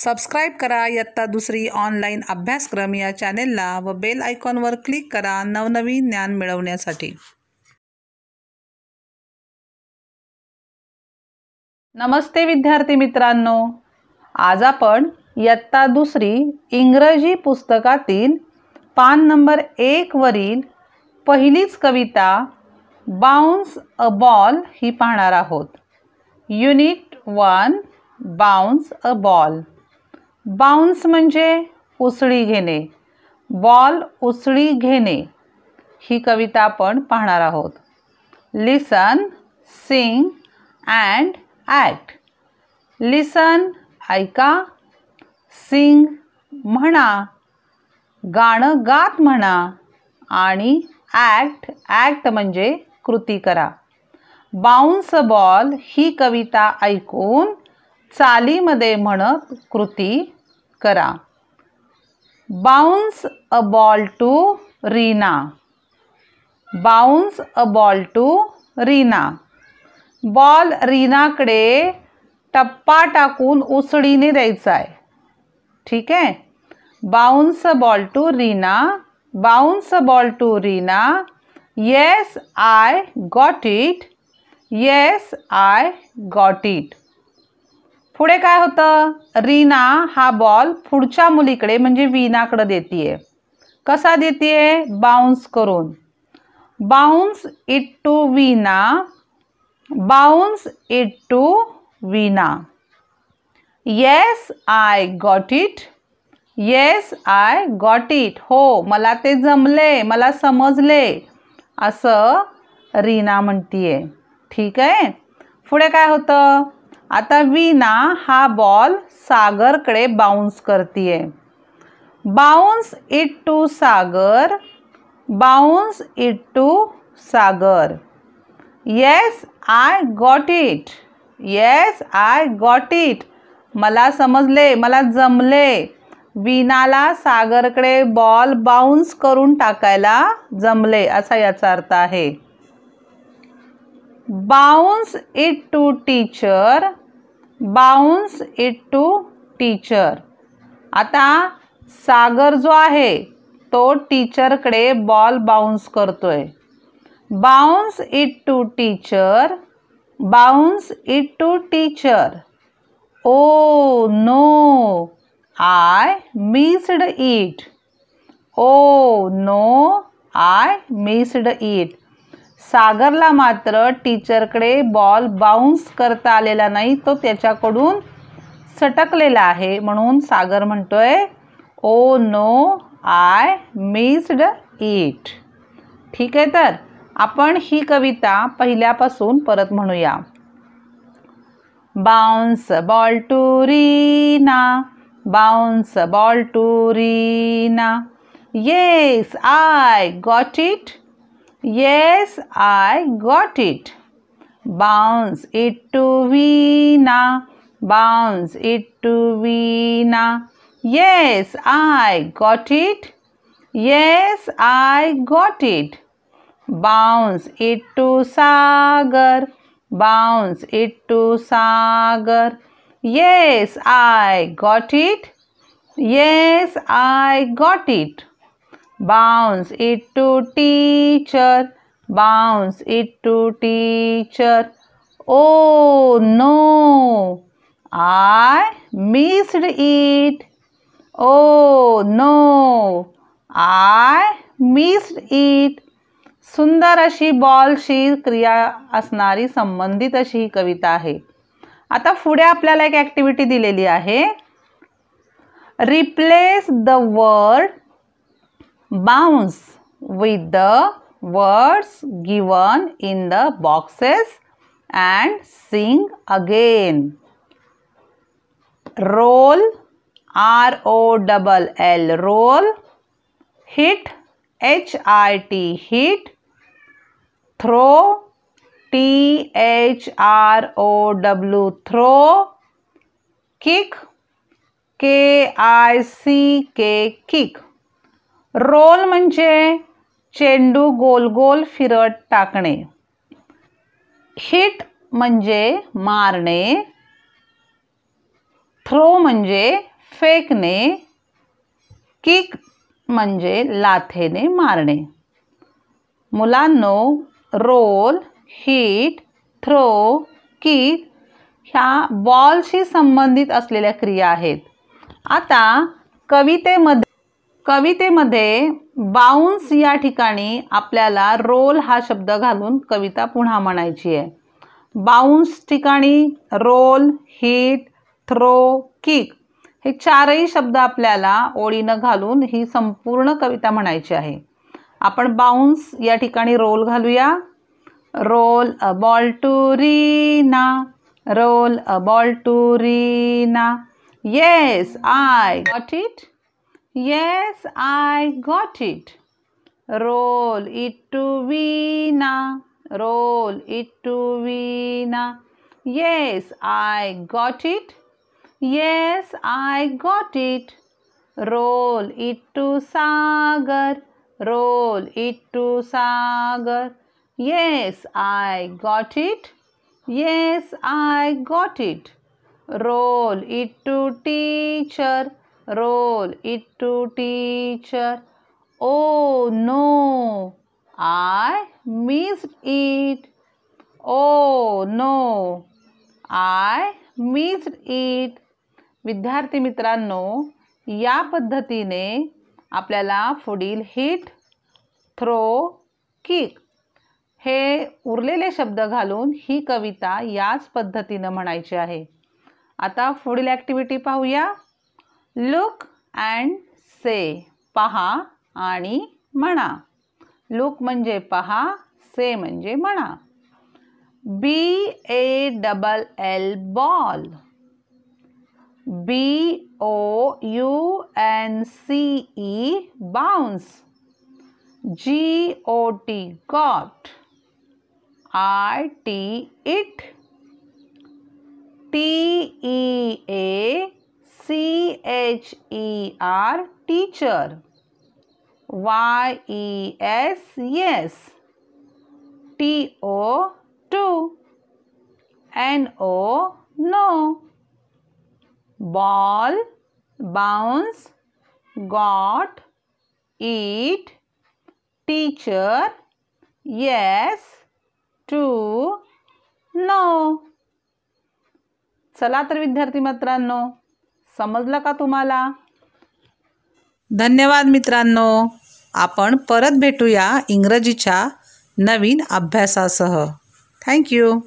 Subscribe करा इयत्ता दुसरी ऑनलाईन अभ्यासक्रम या चॅनेलला व बेल आयकॉनवर क्लिक करा नवनवीन ज्ञान मिळवण्यासाठी नमस्ते विद्यार्थी मित्रांनो आज आपण इयत्ता दुसरी इंग्रजी पुस्तकातील पान नंबर एकवरील पहिलीच कविता बाउन्स अ बॉल ही पाहणार आहोत unit one bounce a ball bounce म्हणजे उसळी घेणे बॉल उसळी घेणे ही कविता आपण पाहणार आहोत listen sing and act listen ऐका सिंग म्हणा गाणं गात म्हणा आणि ॲक्ट ॲक्ट म्हणजे कृती करा बाउन्स बॉल ही कविता ऐकून चालीमध्ये म्हणत कृती करा bounce a ball to Reena bounce a ball to Reena ball रीनाकडे टप्पा टाकून उसळीने द्यायचा आहे ठीक आहे bounce a ball to Reena bounce a ball to Reena yes I got it yes I got it पुढे काय होतं रीना हा बॉल पुढच्या मुलीकडे म्हणजे वीनाकडे देतीये कसा देतीये बाउन्स करून bounce it to Veena bounce it to Veena yes I got it yes I got it हो मला ते जमले मला समजले असं रीना म्हणतीये ठीक आहे पुढे काय होतं आता वीना हा बॉल सागरकडे करती है. Bounce it to Sagar bounce it to Sagar yes I got it yes I got it मला समजले मला जमले सागर सागरकडे बॉल बाउंस करून टाकायला जमले असा याचा अर्थ आहे bounce it to teacher bounce it to teacher आता सागर जो आहे तो टीचरकडे बॉल बाउन्स आहे bounce it to teacher bounce it to teacher oh no I missed it oh no I missed it सागरला मात्र टीचरकडे बॉल बाउंस करता आलेला नाही तो त्याच्याकडून सटकलेला आहे म्हणून सागर म्हणतोय oh no I missed it ठीक आहे तर आपण ही कविता पहिल्यापासून परत म्हणूया bounce ball to Reena bounce ball to Reena yes I got it Yes, I got it. Bounce it to Veena. Bounce it to Veena. Yes, I got it. Yes, I got it. Bounce it to Sagar. Bounce it to Sagar. Yes, I got it. Yes, I got it. bounce it to teacher bounce it to teacher oh no i missed it oh no i missed it सुंदर अशी बॉलशीर क्रिया असणारी संबंधित अशी ही कविता आहे आता पुढे आपल्याला एक ॲक्टिव्हिटी दिलेली आहे replace the word bounce with the words given in the boxes and sing again. Roll R O double L roll hit H I T hit throw T H R O W throw kick K I C K kick roll म्हणजे चेंडू गोल गोल फिरत टाकणे hit म्हणजे मारणे throw म्हणजे फेकणे kick म्हणजे लाथेने मारणे मुलांनो रोल हिट थ्रो किक ह्या बॉलशी संबंधित असलेल्या क्रिया आहेत आता कवितेमध्ये कवितेमध्ये बाउन्स या ठिकाणी आपल्याला रोल हा शब्द घालून कविता पुन्हा म्हणायची आहे बाउन्स ठिकाणी रोल हिट थ्रो किक हे चारही शब्द आपल्याला ओळीनं घालून ही संपूर्ण कविता म्हणायची आहे आपण बाउन्स या ठिकाणी रोल घालूया roll a ball to Reena roll a ball to Reena yes I got it Yes, I got it. Roll it to Veena. Roll it to Veena. Yes, I got it. Yes, I got it. Roll it to Sagar. Roll it to Sagar. Yes, I got it. Yes, I got it. Roll it to teacher. roll it to teacher. Oh no, I missed it. Oh no, I missed it. विद्यार्थी मित्रांनो या पद्धतीने आपल्याला पुढील hit throw kick हे उरलेले शब्द घालून ही कविता याच पद्धतीनं म्हणायची आहे आता पुढील ॲक्टिव्हिटी पाहूया लुक एंड से पहा आणि मना लुक मजे पहा से मजे मना B A double L ball B O U N C E bounce G O T got R T it T E A C H E R teacher Y E S yes T O to N O no ball bounce got eat teacher yes to no चला तर विद्यार्थी मित्रांनो समजलं का तुम्हाला धन्यवाद मित्रांनो आपण परत भेटूया इंग्रजीच्या नवीन अभ्यासासह थँक्यू